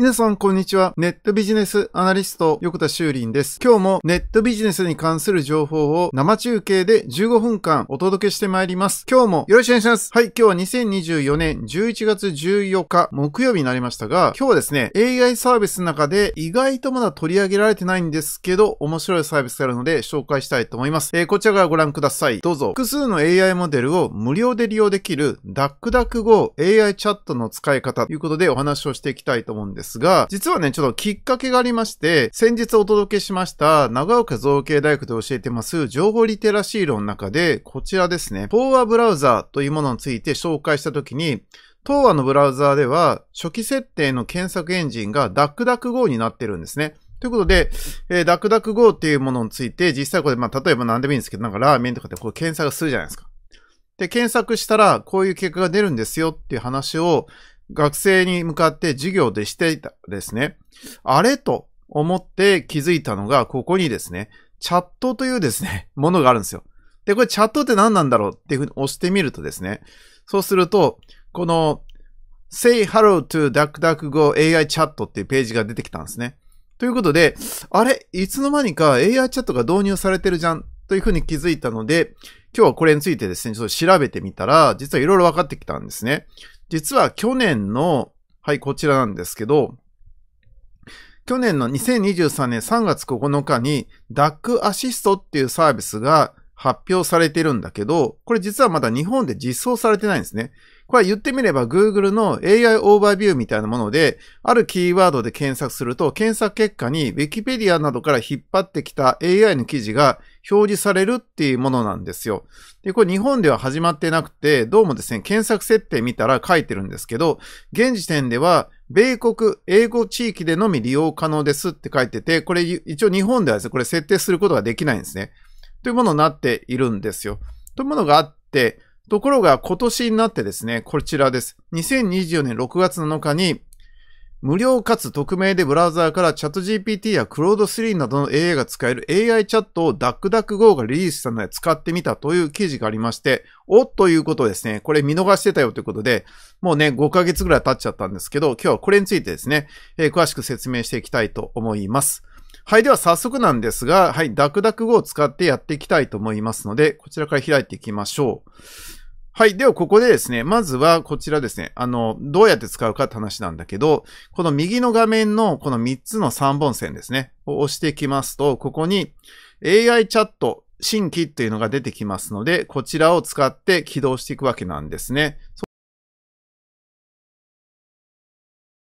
皆さん、こんにちは。ネットビジネスアナリスト、横田修林です。今日もネットビジネスに関する情報を生中継で15分間お届けしてまいります。今日もよろしくお願いします。はい、今日は2024年11月14日、木曜日になりましたが、今日はですね、AI サービスの中で意外とまだ取り上げられてないんですけど、面白いサービスがあるので紹介したいと思います。えー、こちらからご覧ください。どうぞ。複数の AI モデルを無料で利用できる DuckDuckGo AI チャットの使い方ということでお話をしていきたいと思うんです。ですが、実はね、ちょっときっかけがありまして、先日お届けしました、長岡造形大学で教えてます、情報リテラシー論の中で、こちらですね、東亜ブラウザーというものについて紹介したときに、東亜のブラウザーでは、初期設定の検索エンジンが DuckDuckGo になってるんですね。ということで、えー、ダックダック GO っていうものについて、実際これ、まあ、例えば何でもいいんですけど、なんかラーメンとかってこう検索するじゃないですか。で、検索したら、こういう結果が出るんですよっていう話を、学生に向かって授業でしていたですね。あれと思って気づいたのが、ここにですね、チャットというですね、ものがあるんですよ。で、これチャットって何なんだろうっていうふうに押してみるとですね、そうすると、この Say Hello to DuckDuckGo AI チャットっていうページが出てきたんですね。ということで、あれいつの間にか AI チャットが導入されてるじゃんというふうに気づいたので、今日はこれについてですね、ちょっと調べてみたら、実はいろいろ分かってきたんですね。実は去年の、はい、こちらなんですけど、去年の2023年3月9日に d a クアシストっていうサービスが発表されてるんだけど、これ実はまだ日本で実装されてないんですね。これは言ってみれば Google の AI オーバービューみたいなもので、あるキーワードで検索すると、検索結果に Wikipedia などから引っ張ってきた AI の記事が表示されるっていうものなんですよ。で、これ日本では始まってなくて、どうもですね、検索設定見たら書いてるんですけど、現時点では米国、英語地域でのみ利用可能ですって書いてて、これ一応日本ではですね、これ設定することができないんですね。というものになっているんですよ。というものがあって、ところが今年になってですね、こちらです。2024年6月7日に、無料かつ匿名でブラウザーからチャット GPT やクロード3などの AI が使える AI チャットを DuckDuckGo がリリースしたので使ってみたという記事がありまして、おっということですね、これ見逃してたよということで、もうね、5ヶ月ぐらい経っちゃったんですけど、今日はこれについてですね、えー、詳しく説明していきたいと思います。はい、では早速なんですが、はい、ダクダク語を使ってやっていきたいと思いますので、こちらから開いていきましょう。はい。では、ここでですね、まずはこちらですね、あの、どうやって使うかって話なんだけど、この右の画面のこの3つの3本線ですね、を押していきますと、ここに AI チャット新規っていうのが出てきますので、こちらを使って起動していくわけなんですね。